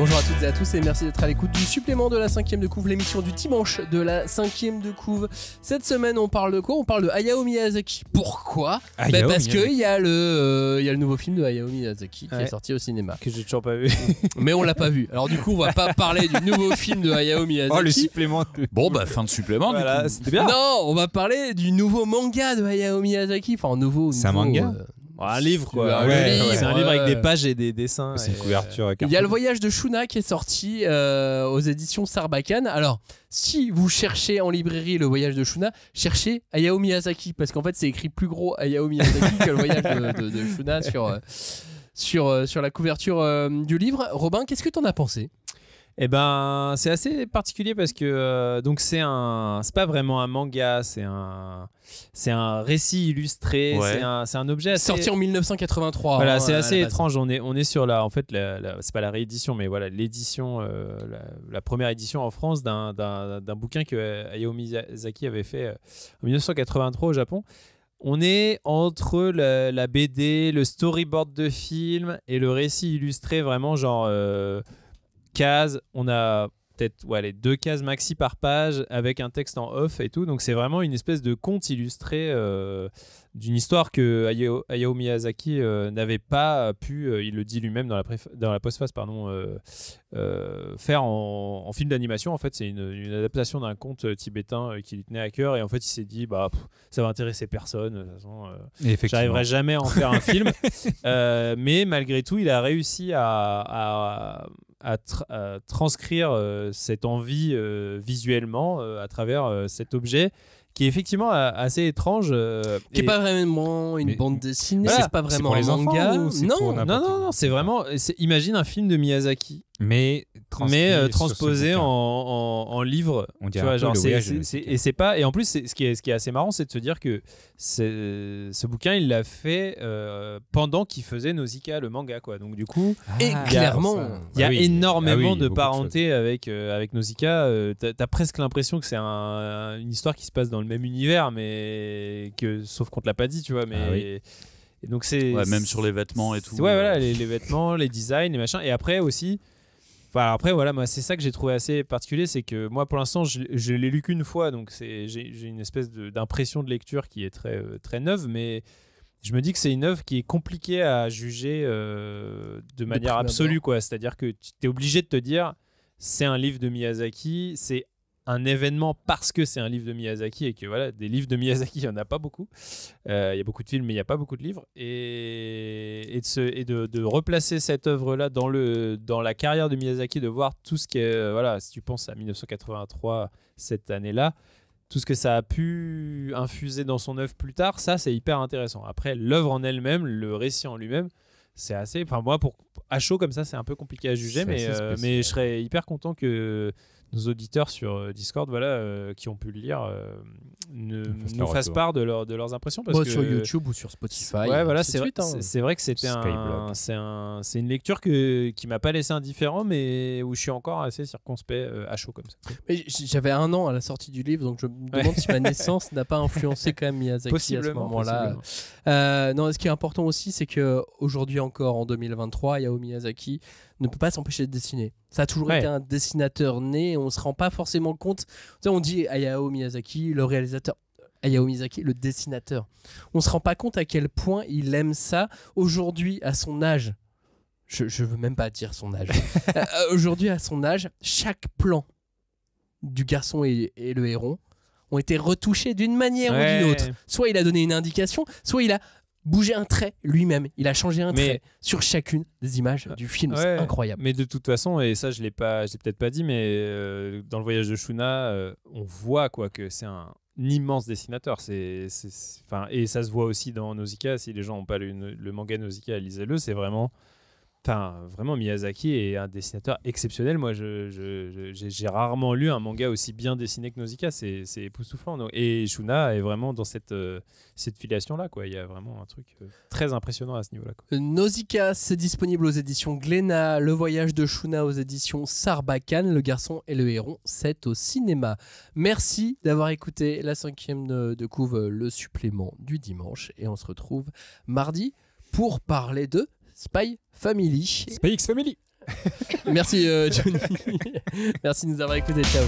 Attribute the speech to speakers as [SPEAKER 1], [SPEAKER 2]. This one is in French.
[SPEAKER 1] Bonjour à toutes et à tous et merci d'être à l'écoute du supplément de la cinquième de couve, l'émission du dimanche de la cinquième de couve. Cette semaine, on parle de quoi On parle de Hayao Miyazaki. Pourquoi bah Parce qu'il y, a le, euh, y a le nouveau film de Hayao Miyazaki qui est sorti au cinéma. Que j'ai toujours pas vu. Mais on l'a pas vu. Alors du coup, on va pas parler du nouveau film de Hayao Miyazaki. Oh, le supplément. Bon, bah fin de supplément. Voilà, c'était bien. Non, on va parler du nouveau manga de Hayao Miyazaki. Enfin, nouveau. nouveau C'est manga euh, un livre quoi. c'est un livre avec des pages et des
[SPEAKER 2] dessins. Euh, euh, Il y a le
[SPEAKER 1] voyage de Shuna qui est sorti euh, aux éditions Sarbacane. Alors, si vous cherchez en librairie le voyage de Shuna, cherchez Ayao Miyazaki parce qu'en fait c'est écrit plus gros Ayaomi Miyazaki que le voyage de, Shuna sur,
[SPEAKER 2] sur, sur la couverture du livre. Robin, qu'est-ce que tu en as pensé eh ben, c'est assez particulier parce que euh, donc c'est un, c'est pas vraiment un manga, c'est un, c'est un récit illustré, c'est un, un, objet assez... sorti en
[SPEAKER 1] 1983. Voilà, hein, c'est assez étrange.
[SPEAKER 2] On est, on est sur la, en fait, c'est pas la réédition, mais voilà, l'édition, euh, la, première édition en France d'un, bouquin que euh, Hayao Miyazaki avait fait en 1983 au Japon. On est entre la, BD, le storyboard de film et le récit illustré, vraiment genre cases. On a peut-être ouais, les deux cases maxi par page avec un texte en off et tout. Donc c'est vraiment une espèce de conte illustré euh, d'une histoire que Hayao, Miyazaki euh, n'avait pas pu, euh, il le dit lui-même dans la, dans la postface, pardon, faire en, film d'animation. En fait, c'est une, adaptation d'un conte tibétain qui lui tenait à cœur. Et en fait, il s'est dit, bah, ça va intéresser personne. De j'arriverai jamais à en faire un film. mais malgré tout, il a réussi à à, transcrire euh, cette envie euh, visuellement euh, à travers cet objet qui est effectivement euh, assez étrange. Euh, qui est pas
[SPEAKER 1] vraiment une
[SPEAKER 2] bande dessinée, c'est pas vraiment un manga. non, non, non, c'est vraiment. Imagine un film de Miyazaki. Mais, mais euh, transposé en, livre. On tu et c'est pas. Et en plus, ce qui, est, ce qui est assez marrant, c'est de se dire que ce bouquin, il l'a fait pendant qu'il faisait Nausicaa, le manga, quoi. Donc du coup, et ah, clairement, il y a énormément de parenté avec avec Nausicaa. T'as presque l'impression que c'est une histoire qui se passe dans le même univers, mais que, sauf qu'on te l'a pas dit, tu vois. Mais ah donc c'est ouais, même sur les vêtements et tout. Ouais, voilà, euh. les, vêtements, les designs, les machins. Et après aussi, Enfin, après, voilà, moi, c'est ça que j'ai trouvé assez particulier, c'est que moi, pour l'instant, je, l'ai lu qu'une fois, donc c'est j'ai une espèce d'impression de, lecture qui est très, euh, très neuve, mais je me dis que c'est une œuvre qui est compliquée à juger euh, de manière absolue, quoi. C'est-à-dire que tu es obligé de te dire, c'est un livre de Miyazaki, c'est un événement parce que c'est un livre de Miyazaki et que voilà, des livres de Miyazaki, il n'y en a pas beaucoup. Euh, il y a beaucoup de films, mais il n'y a pas beaucoup de livres. Et, de, se, et de, replacer cette œuvre-là dans, le, dans la carrière de Miyazaki, de voir tout ce qui euh, voilà, si tu penses à 1983, cette année-là, tout ce que ça a pu infuser dans son œuvre plus tard, ça, c'est hyper intéressant. Après, l'œuvre en elle-même, le récit en lui-même, c'est assez. Enfin, moi, pour, à chaud comme ça, c'est un peu compliqué à juger, mais, euh, mais je serais hyper content que nos auditeurs sur euh, Discord, voilà, euh, qui ont pu le lire, ne nous fassent part de, de leurs impressions. Parce bah, que, sur YouTube ou sur Spotify. voilà, hein, c'est vrai, hein. vrai, que c'était un, c'est un, une lecture que, qui m'a pas laissé indifférent, mais où je suis encore assez circonspect euh, à chaud comme ça.
[SPEAKER 1] j'avais un an à la sortie du livre, donc je me demande si ma naissance n'a pas influencé quand même Miyazaki à ce moment-là. Euh, non, ce qui est important aussi, c'est que aujourd'hui encore, en 2023, Yao Miyazaki ne peut pas s'empêcher de dessiner. Ça a toujours été un dessinateur né, on se rend pas forcément compte. On dit Hayao Miyazaki, le réalisateur. Hayao Miyazaki, le dessinateur. On se rend pas compte à quel point il aime ça aujourd'hui à son âge. Je, je veux même pas dire son âge. Euh, aujourd'hui à son âge, chaque plan du garçon et, le héron ont été retouchés d'une manière ou d'une autre. Soit il a donné une indication, soit il a bougé un trait lui-même. Il a changé un trait sur chacune des images du euh, film.
[SPEAKER 2] C'est incroyable. Mais de toute façon, et ça je l'ai pas, j'ai peut-être pas dit, mais euh, dans le voyage de Shuna, on voit quoi que c'est un immense dessinateur. C'est, enfin, et ça se voit aussi dans Nausicaa. Si les gens n'ont pas lu le manga Nausicaa, lisez-le. C'est vraiment vraiment, Miyazaki est un dessinateur exceptionnel. Moi, j'ai rarement lu un manga aussi bien dessiné que Nausicaa. C'est époustouflant. Et Shuna est vraiment dans cette, euh, cette filiation-là. Il y a vraiment un truc euh, très impressionnant à ce niveau-là. Euh,
[SPEAKER 1] Nausicaa, c'est disponible aux éditions Glénat. Le voyage de Shuna aux éditions Sarbacane. Le garçon et le héron, c'est au cinéma. Merci d'avoir écouté la cinquième de couve, le supplément du dimanche. Et on se retrouve mardi pour parler de Spy Family. Spy X Family. Merci euh, Johnny. Merci de nous avoir écoutés. Ciao.